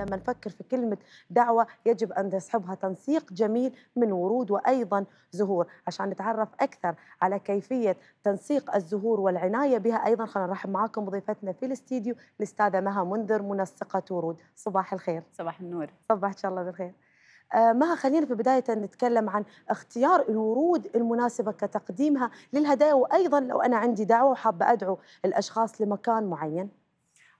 لما نفكر في كلمة دعوة يجب أن يصحبها تنسيق جميل من ورود وأيضا زهور عشان نتعرف أكثر على كيفية تنسيق الزهور والعناية بها أيضا خلينا نرحب معكم ضيفتنا في الاستديو الأستاذة مها منذر منسقة ورود صباح الخير صباح النور صباح إن شاء الله بالخير آه، مها خلينا في بداية نتكلم عن اختيار الورود المناسبة كتقديمها للهدايا وأيضا لو أنا عندي دعوة وحابة أدعو الأشخاص لمكان معين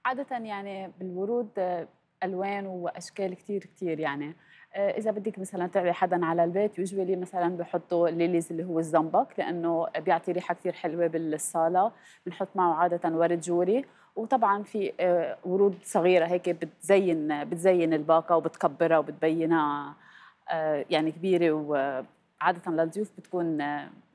عادة يعني بالورود آه، الوان واشكال كثير كثير يعني آه، اذا بدك مثلا تعري حدا على البيت يوجولي مثلا بحطوا ليليز اللي هو الزنبق لانه بيعطي ريحه كثير حلوه بالصاله بنحط معه عاده ورد جوري وطبعا في آه، ورود صغيره هيك بتزين بتزين الباقه وبتكبرها وبتبينها آه، يعني كبيره وعاده للضيوف بتكون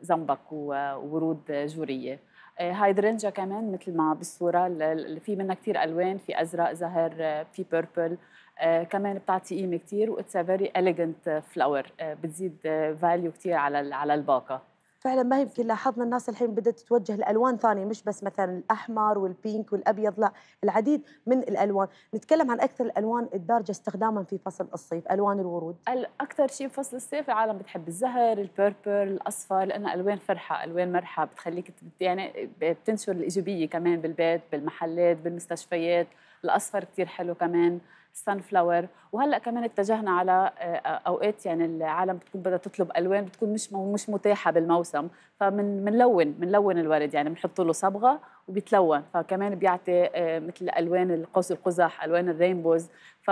زنبق وورود جوريه آه، هايدرنجا كمان مثل ما بالصوره اللي في منها كثير الوان في ازرق زهر آه، في بيربل آه، كمان بتعطي قيمه كثير واتس فيري اليجنت فلاور بتزيد فاليو كثير على على الباقه فعلا ما يمكن لاحظنا الناس الحين بدات تتوجه لالوان ثانيه مش بس مثلا الاحمر والبينك والابيض لا العديد من الالوان نتكلم عن اكثر الالوان الدارجه استخداما في فصل الصيف الوان الورود اكثر شيء فصل الصيف العالم بتحب الزهر البيربل الاصفر لانه الوان فرحه الوان مرحه بتخليك يعني بتنشر الايجابيه كمان بالبيت بالمحلات بالمستشفيات الاصفر كثير حلو كمان سان فلاور وهلا كمان اتجهنا على آه، آه، اوقات يعني العالم بتكون بدها تطلب الوان بتكون مش مش متاحه بالموسم فمن منلون منلون الورد يعني بنحط له صبغه وبيتلون فكمان بيعطي آه، مثل الوان القوس القزح الوان الرينبوز ف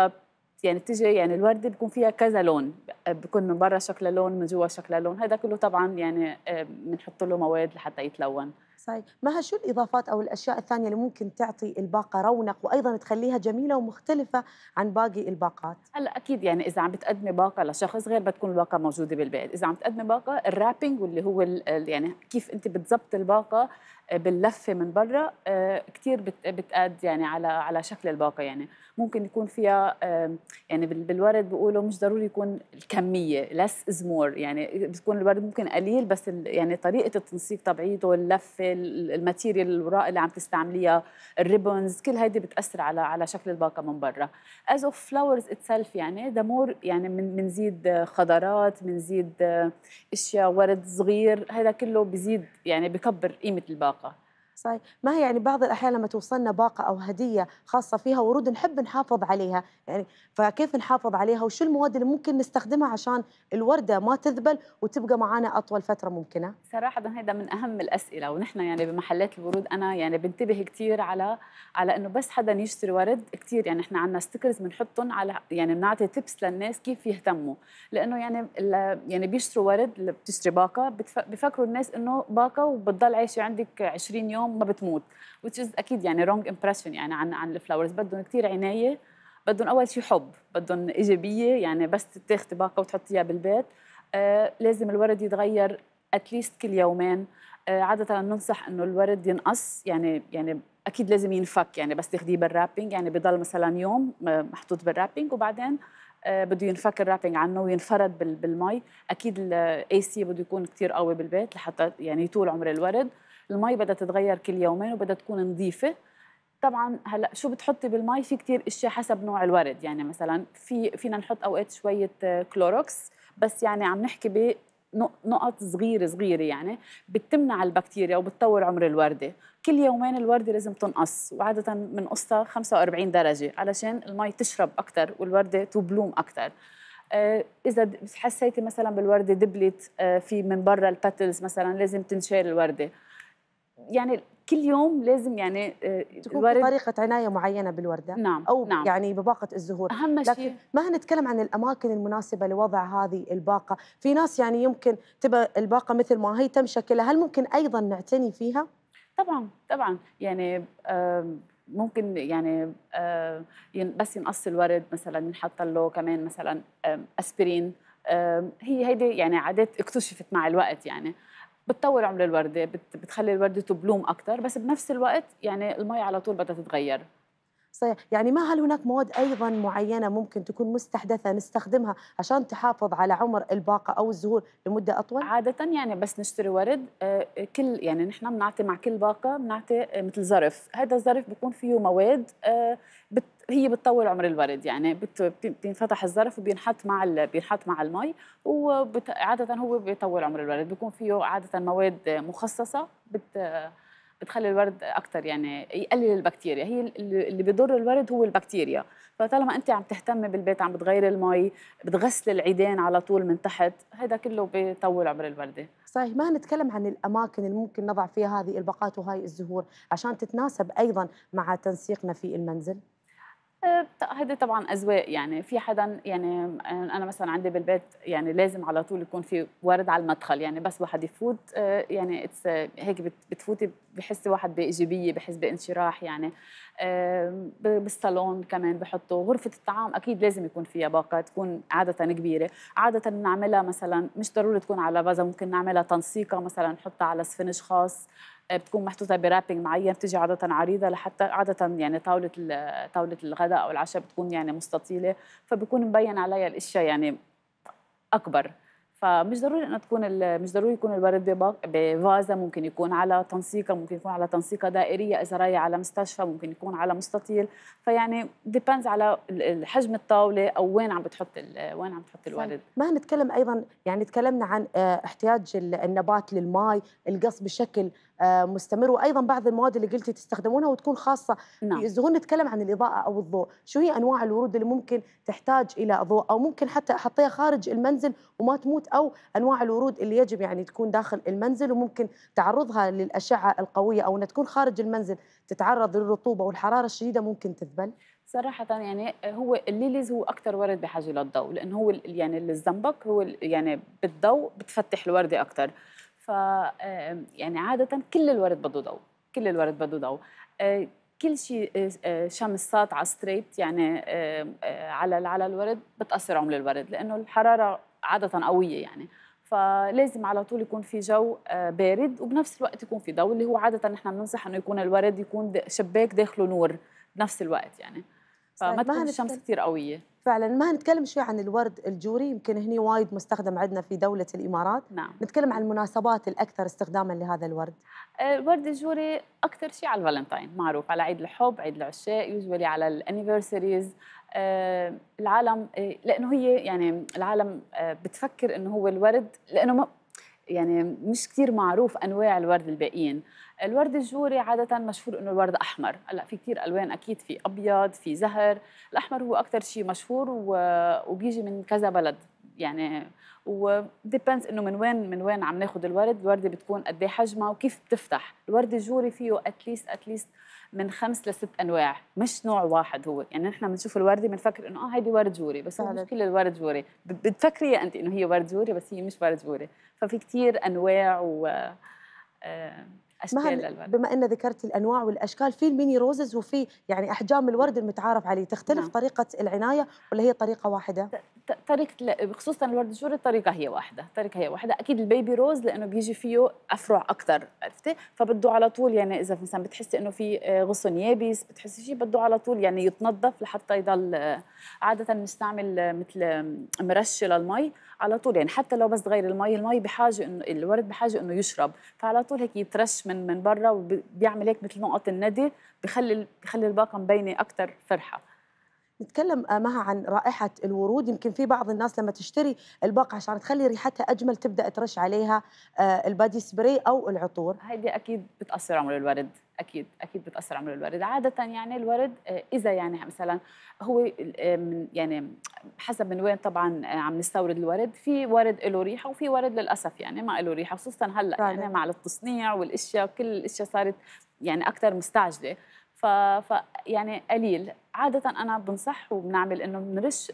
يعني بتيجي يعني الورده بيكون فيها كذا لون بيكون من برا شكلها لون من جوا شكلها لون هذا كله طبعا يعني بنحط له مواد لحتى يتلون صحيح مها شو الاضافات او الاشياء الثانيه اللي ممكن تعطي الباقه رونق وايضا تخليها جميله ومختلفه عن باقي الباقات هلا اكيد يعني اذا عم بتقدمي باقه لشخص غير بتكون الباقه موجوده بالبيت اذا عم تقدمي باقه الرابينج واللي هو يعني كيف انت بتزبط الباقه آه، باللفه من برا آه، كثير بتأد يعني على على شكل الباقه يعني ممكن يكون فيها يعني بالورد بيقولوا مش ضروري يكون الكميه less is more يعني بتكون الورد ممكن قليل بس يعني طريقه التنسيق تبعيته اللفه النظافه الماتيريال الاوراق اللي عم تستعمليها الريبونز كل هيدي بتاثر على على شكل الباقه من برا از اوف فلاورز اتسلف يعني مور يعني بنزيد خضرات بنزيد آه، اشياء ورد صغير هذا كله بزيد يعني بكبر قيمه الباقه صحيح ما هي يعني بعض الأحيان لما توصلنا باقة أو هدية خاصة فيها ورود نحب نحافظ عليها يعني فكيف نحافظ عليها وشو المواد اللي ممكن نستخدمها عشان الوردة ما تذبل وتبقى معانا أطول فترة ممكنة صراحة هذا من أهم الأسئلة ونحن يعني بمحلات الورود أنا يعني بنتبه كثير على على إنه بس حدا يشتري ورد كثير يعني إحنا عندنا ستيكرز بنحطهم على يعني بنعطي تبس للناس كيف يهتموا لأنه يعني يعني بيشتروا ورد بتشتري باقة بيفكروا بفكروا الناس إنه باقة وبتضل عايشة عندك 20 يوم ما بتموت which is اكيد يعني wrong impression يعني عن عن الفلاورز بدهم كثير عنايه بدهم اول شيء حب بدهم ايجابيه يعني بس تاخذي باقه وتحطيها بالبيت آه لازم الورد يتغير اتليست كل يومين آه عاده بننصح انه الورد ينقص يعني يعني اكيد لازم ينفك يعني بس تاخذيه بالرابينج يعني بضل مثلا يوم آه، محطوط بالرابينج وبعدين آه بده ينفك الرابينج عنه وينفرد بالمي اكيد الاي سي بده يكون كثير قوي بالبيت لحتى يعني يطول عمر الورد المي بدها تتغير كل يومين وبدها تكون نظيفه طبعا هلا شو بتحطي بالمي في كثير اشياء حسب نوع الورد يعني مثلا في فينا نحط اوقات شويه آه، كلوروكس بس يعني عم نحكي نقط صغيره صغيره يعني بتمنع البكتيريا وبتطور عمر الورده كل يومين الورده لازم تنقص وعاده بنقصها 45 درجه علشان المي تشرب اكثر والورده تبلوم اكثر آه، اذا حسيتي مثلا بالورده دبلت آه، في من برا الباتلز مثلا لازم تنشال الورده يعني كل يوم لازم يعني آه، تكون طريقة عناية معينة بالوردة نعم أو نعم. يعني بباقة الزهور أهم لكن شيء ما هنتكلم عن الأماكن المناسبة لوضع هذه الباقة في ناس يعني يمكن تبى الباقة مثل ما هي تم شكلها هل ممكن أيضا نعتني فيها؟ طبعا طبعا يعني ممكن يعني بس ينقص الورد مثلا ينحط له كمان مثلا اسبرين هي هيدي يعني عادات اكتشفت مع الوقت يعني بتطول عمر الورده بتخلي الورده تبلوم اكثر بس بنفس الوقت يعني المي على طول بدها تتغير صحيح يعني ما هل هناك مواد ايضا معينه ممكن تكون مستحدثه نستخدمها عشان تحافظ على عمر الباقه او الزهور لمده اطول عاده يعني بس نشتري ورد آه، كل يعني نحن بنعطي مع كل باقه بنعطي آه، مثل ظرف هذا الظرف بيكون فيه مواد آه، هي بتطول عمر الورد يعني بينفتح الظرف وبينحط مع بينحط مع المي وعادة هو بيطول عمر الورد بيكون فيه عادة مواد مخصصة بت بتخلي الورد اكثر يعني يقلل البكتيريا هي اللي بيضر الورد هو البكتيريا فطالما انت عم تهتمي بالبيت عم بتغيري المي بتغسلي العيدان على طول من تحت هذا كله بيطول عمر الورده صحيح ما نتكلم عن الاماكن اللي ممكن نضع فيها هذه البقات وهاي الزهور عشان تتناسب ايضا مع تنسيقنا في المنزل هذا طبعا اذواق يعني في حدا يعني انا مثلا عندي بالبيت يعني لازم على طول يكون في ورد على المدخل يعني بس واحد يفوت آه، يعني آه، هيك بتفوتي بحس واحد بايجابيه بحس بانشراح يعني آه، بالصالون كمان بحطه غرفه الطعام اكيد لازم يكون فيها باقه تكون عاده كبيره عاده بنعملها مثلا مش ضروري تكون على بازا ممكن نعملها تنسيقه مثلا نحطها على سفنج خاص آه، بتكون محطوطه برابنج معين بتجي عاده عريضه لحتى عاده يعني طاوله طاوله الغداء او العشاء بتكون يعني مستطيله فبكون مبين عليها الاشياء يعني اكبر فمش ضروري انه تكون مش ضروري يكون الورد بفازه ممكن يكون على تنسيقه ممكن يكون على تنسيقه دائريه اذا رايح على مستشفى ممكن يكون على مستطيل فيعني ديبينز على حجم الطاوله او وين عم بتحط وين عم بتحط الورد ما نتكلم ايضا يعني تكلمنا عن آه، احتياج النبات للماء القص بشكل آه، مستمر وايضا بعض المواد اللي قلتي تستخدمونها وتكون خاصه نعم. اذا نتكلم عن الاضاءه او الضوء شو هي انواع الورود اللي ممكن تحتاج الى ضوء او ممكن حتى احطيها خارج المنزل وما تموت او انواع الورود اللي يجب يعني تكون داخل المنزل وممكن تعرضها للاشعه القويه او انها تكون خارج المنزل تتعرض للرطوبه والحراره الشديده ممكن تذبل صراحة يعني هو الليليز هو أكثر ورد بحاجة للضوء لأنه هو يعني الزنبق هو يعني بالضوء بتفتح الوردة أكثر ف يعني عاده كل الورد بده ضوء كل الورد بده ضوء آه، كل شيء آه، آه، شمس ساطعه ستريت يعني على على الورد بتاثر عمل الورد لانه الحراره عاده قويه يعني فلازم على طول يكون في جو بارد وبنفس الوقت يكون في ضوء اللي هو عاده نحن بننصح انه يكون الورد يكون شباك داخله نور بنفس الوقت يعني فما تكون الشمس كثير قويه فعلا ما نتكلم شوي عن الورد الجوري يمكن هني وايد مستخدم عندنا في دوله الامارات نعم. نتكلم عن المناسبات الاكثر استخداما لهذا الورد آه، الورد الجوري اكثر شيء على الفالنتاين معروف على عيد الحب عيد العشاء يوجولي على الانيفرساريز آه، العالم آه، لانه هي يعني العالم بتفكر انه هو الورد لانه يعني مش كثير معروف انواع الورد الباقيين الورد الجوري عادة مشهور انه الورد احمر، هلا في كثير الوان اكيد في ابيض، في زهر، الاحمر هو اكثر شيء مشهور وبيجي من كذا بلد يعني وديبندز انه من وين من وين عم ناخذ الورد الورده بتكون قد ايه حجمها وكيف بتفتح الورد الجوري فيه اتليست اتليست من خمس لست انواع مش نوع واحد هو يعني نحن بنشوف الورده بنفكر انه اه هيدي ورد جوري بس مش كل الورد جوري بتفكري يا انت انه هي ورد جوري بس هي مش ورد جوري ففي كثير انواع و آه، اشكال الالوان بما ان ذكرت الانواع والاشكال في الميني روزز وفي يعني احجام الورد المتعارف عليه تختلف نعم. طريقه العنايه ولا هي طريقه واحده طريقه خصوصا الورد الجوري الطريقه هي واحده الطريقه هي واحده اكيد البيبي روز لانه بيجي فيه افرع اكثر عرفتي فبده على طول يعني اذا مثلا بتحسي انه في آه، غصن يابس بتحسي شيء بده على طول يعني يتنظف لحتى يضل آه، عاده بنستعمل آه، مثل مرشه للمي على طول يعني حتى لو بس تغير المي المي بحاجه انه الورد بحاجه انه يشرب فعلى طول هيك يترش من من برا وبيعمل هيك مثل نقط الندي بخلي بخلي الباقه مبينه اكثر فرحه نتكلم معها عن رائحة الورود يمكن في بعض الناس لما تشتري الباقة عشان تخلي ريحتها أجمل تبدأ ترش عليها آه، البادي سبري أو العطور هيدي أكيد بتأثر عمر الورد أكيد أكيد بتأثر عمر الورد عادة يعني الورد آه، إذا يعني مثلا هو آه، يعني حسب من وين طبعا عم نستورد الورد في ورد له ريحة وفي ورد للأسف يعني ما له ريحة خصوصا هلأ يعني مع التصنيع والأشياء كل الأشياء صارت يعني أكثر مستعجلة ف... ف يعني قليل عادة أنا بنصح وبنعمل إنه بنرش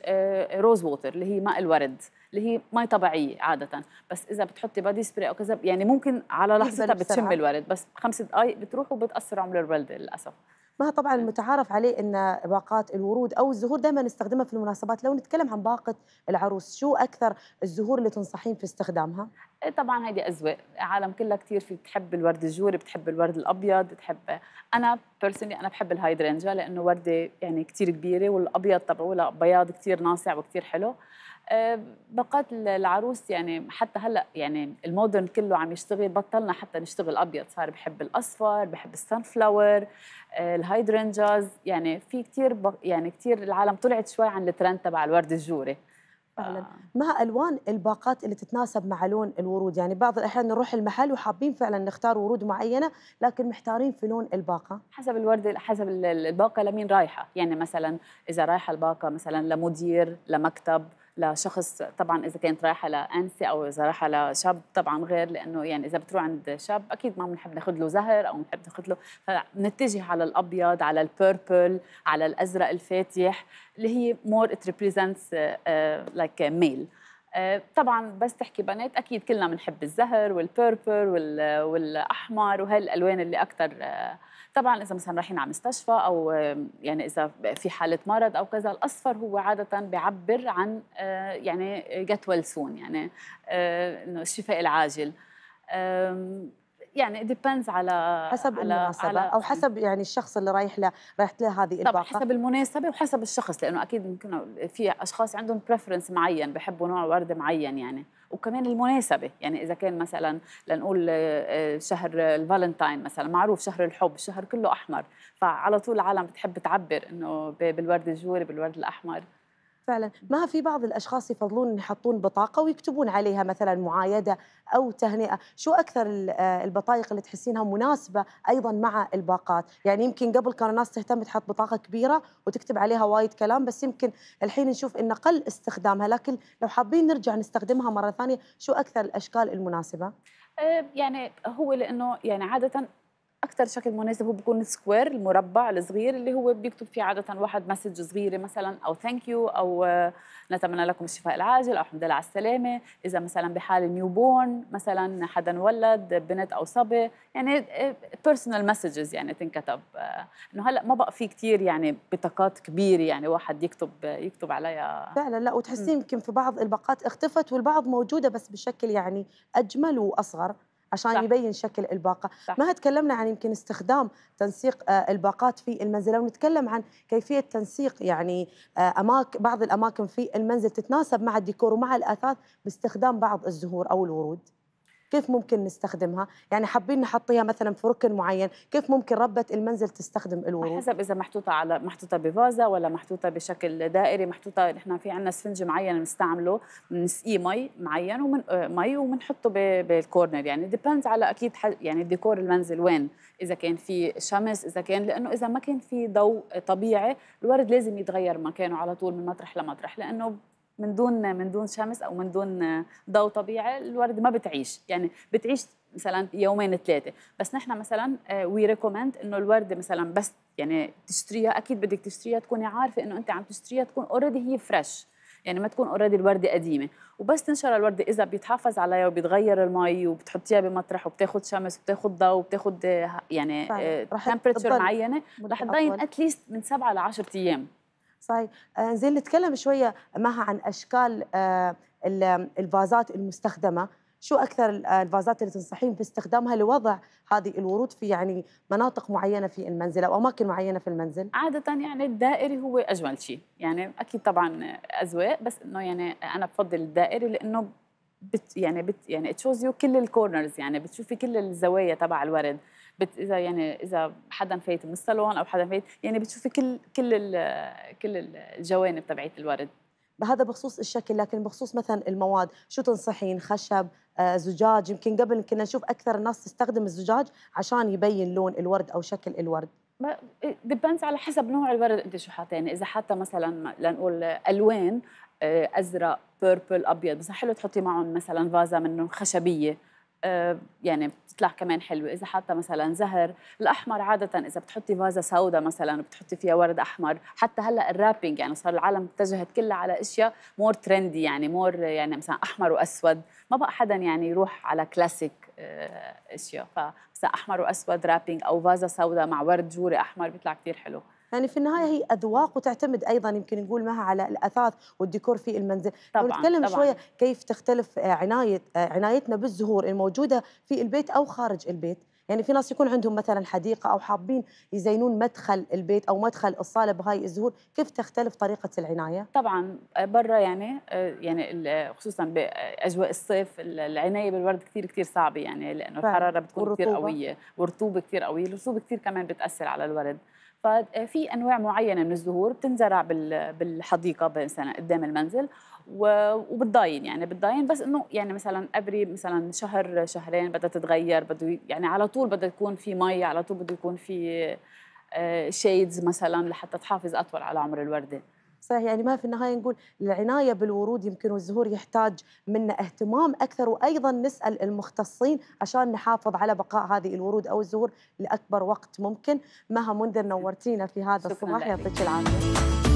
روز آه، ووتر اللي هي ماء الورد اللي هي مي طبيعية عادة بس إذا بتحطي بادي سبري أو كذا يعني ممكن على لحظتها بتشم الورد بس خمس دقايق بتروح وبتأثر عمر الولد للأسف ما طبعا المتعارف عليه ان باقات الورود او الزهور دائما نستخدمها في المناسبات لو نتكلم عن باقه العروس شو اكثر الزهور اللي تنصحين في استخدامها إيه، طبعا هيدي ازواق العالم كلها كثير في بتحب الورد الجوري بتحب الورد الابيض بتحب انا بيرسونلي انا بحب الهايدرينجا لانه ورده يعني كثير كبيره والابيض تبعولها بياض كثير ناصع وكثير حلو آه، بقات العروس يعني حتى هلا يعني المودرن كله عم يشتغل بطلنا حتى نشتغل ابيض صار بحب الاصفر بحب السان فلاور آه، الهايدرنجاز يعني في كثير يعني كثير العالم طلعت شوي عن الترند تبع الورد الجوري فعلا آه. مع الوان الباقات اللي تتناسب مع لون الورود يعني بعض الاحيان نروح المحل وحابين فعلا نختار ورود معينه لكن محتارين في لون الباقه حسب الورد حسب الباقه لمين رايحه يعني مثلا اذا رايحه الباقه مثلا لمدير لمكتب لشخص طبعا اذا كانت رايحه لانسه او اذا رايحه لشاب طبعا غير لانه يعني اذا بتروح عند شاب اكيد ما بنحب ناخذ له زهر او بنحب ناخذ له فبنتجه على الابيض على البيربل على الازرق الفاتح اللي هي مور ات ريبريزنتس لايك ميل طبعا بس تحكي بنات اكيد كلنا بنحب الزهر والبيربل والاحمر وهالالوان اللي اكثر آه، طبعا اذا مثلا رايحين على مستشفى او يعني اذا في حاله مرض او كذا الاصفر هو عاده بيعبر عن آه، يعني جت ويل سون يعني آه، انه الشفاء العاجل يعني ديبندز على حسب على المناسبه على او حسب يعني الشخص اللي رايح له رايحت له هذه الباقه طبعا حسب المناسبه وحسب الشخص لانه اكيد ممكن في اشخاص عندهم بريفرنس معين بحبوا نوع ورد معين يعني وكمان المناسبة يعني إذا كان مثلا لنقول آه، آه، شهر الفالنتاين مثلا معروف شهر الحب الشهر كله أحمر فعلى طول العالم بتحب تعبر إنه بالورد الجوري بالورد الأحمر فعلا ما في بعض الاشخاص يفضلون يحطون بطاقه ويكتبون عليها مثلا معايده او تهنئه شو اكثر آه، البطايق اللي تحسينها مناسبه ايضا مع الباقات يعني يمكن قبل كانوا الناس تهتم تحط بطاقه كبيره وتكتب عليها وايد كلام بس يمكن الحين نشوف ان قل استخدامها لكن لو حابين نرجع نستخدمها مره ثانيه شو اكثر الاشكال المناسبه آه، يعني هو لانه يعني عاده اكثر شكل مناسب هو بيكون سكوير المربع الصغير اللي هو بيكتب فيه عاده واحد مسج صغيره مثلا او ثانك يو او نتمنى لكم الشفاء العاجل او الحمد لله على السلامه اذا مثلا بحال نيو بورن مثلا حدا ولد بنت او صبي يعني بيرسونال مسجز يعني تنكتب انه هلا ما بقى في كثير يعني بطاقات كبيره يعني واحد يكتب يكتب عليها فعلا لا وتحسين يمكن في بعض الباقات اختفت والبعض موجوده بس بشكل يعني اجمل واصغر عشان صح. يبين شكل الباقه صح. ما تكلمنا عن يمكن استخدام تنسيق آه، الباقات في المنزل لو نتكلم عن كيفيه تنسيق يعني آه، اماكن بعض الاماكن في المنزل تتناسب مع الديكور ومع الاثاث باستخدام بعض الزهور او الورود كيف ممكن نستخدمها يعني حابين نحطيها مثلا في ركن معين كيف ممكن ربة المنزل تستخدم الورود حسب اذا محطوطه على محطوطه بفازه ولا محطوطه بشكل دائري محطوطه نحن في عندنا سفنج معين بنستعمله بنسقيه مي معين ومن آه، مي وبنحطه بالكورنر يعني ديبندز على اكيد يعني ديكور المنزل وين اذا كان في شمس اذا كان لانه اذا ما كان في ضوء طبيعي الورد لازم يتغير مكانه على طول من مطرح لمطرح لانه من دون من دون شمس او من دون ضوء طبيعي الورد ما بتعيش يعني بتعيش مثلا يومين ثلاثه بس نحن مثلا وي آه، ريكومند انه الورده مثلا بس يعني تشتريها اكيد بدك تشتريها تكوني عارفه انه انت عم تشتريها تكون اوريدي هي فريش يعني ما تكون اوريدي الورده قديمه وبس تنشر الورده اذا بيتحافظ عليها وبيتغير المي وبتحطيها بمطرح وبتاخذ شمس وبتاخذ ضوء وبتاخذ آه، يعني آه، تمبرتشر معينه رح تضين اتليست من سبعة ل 10 ايام صحيح آه، زين نتكلم شويه معها عن اشكال آه، الفازات المستخدمه شو اكثر آه، الفازات اللي تنصحين باستخدامها لوضع هذه الورود في يعني مناطق معينه في المنزل او اماكن معينه في المنزل؟ عاده يعني الدائري هو اجمل شيء، يعني اكيد طبعا ازواق بس انه يعني انا بفضل الدائري لانه بت يعني بت يعني تشوز يو كل الكورنرز يعني بتشوفي كل الزوايا تبع الورد بت اذا يعني اذا حدا فايت من الصالون او حدا فايت يعني بتشوفي كل كل كل الجوانب تبعيه الورد هذا بخصوص الشكل لكن بخصوص مثلا المواد شو تنصحين خشب آه، زجاج يمكن قبل كنا نشوف اكثر الناس تستخدم الزجاج عشان يبين لون الورد او شكل الورد ديبندز إيه، على حسب نوع الورد انت شو حاطين اذا حاطه مثلا لنقول الوان آه، ازرق بيربل ابيض بس حلو تحطي معهم مثلا فازه منه خشبيه آه، يعني بتطلع كمان حلوه اذا حاطه مثلا زهر الاحمر عاده اذا بتحطي فازه سوداء مثلا وبتحطي فيها ورد احمر حتى هلا الرابينج يعني صار العالم اتجهت كلها على اشياء مور ترندي يعني مور يعني مثلا احمر واسود ما بقى حدا يعني يروح على كلاسيك آه، اشياء فمثلا احمر واسود رابينج او فازه سوداء مع ورد جوري احمر بيطلع كثير حلو يعني في النهايه هي اذواق وتعتمد ايضا يمكن نقول معها على الاثاث والديكور في المنزل طبعا نتكلم شويه كيف تختلف آه، عنايه آه، عنايتنا بالزهور الموجوده في البيت او خارج البيت يعني في ناس يكون عندهم مثلا حديقه او حابين يزينون مدخل البيت او مدخل الصاله بهاي الزهور، كيف تختلف طريقه العنايه؟ طبعا آه، برا يعني يعني خصوصا باجواء الصيف العنايه بالورد كثير كثير صعبه يعني لانه الحراره بتكون كثير قويه والرطوبه كثير قويه، الرطوبه كثير كمان بتاثر على الورد. ففي انواع معينه من الزهور بتنزرع بالحديقه مثلا قدام المنزل وبتضاين يعني بتضاين بس انه يعني مثلا ابري مثلا شهر شهرين بدها تتغير بده يعني على طول بده يكون في مي على طول بده يكون في شيدز آه، مثلا لحتى تحافظ اطول على عمر الورده صحيح يعني ما في النهايه نقول العنايه بالورود يمكن والزهور يحتاج منا اهتمام اكثر وايضا نسال المختصين عشان نحافظ على بقاء هذه الورود او الزهور لاكبر وقت ممكن مها منذر نورتينا في هذا الصباح يعطيك العافيه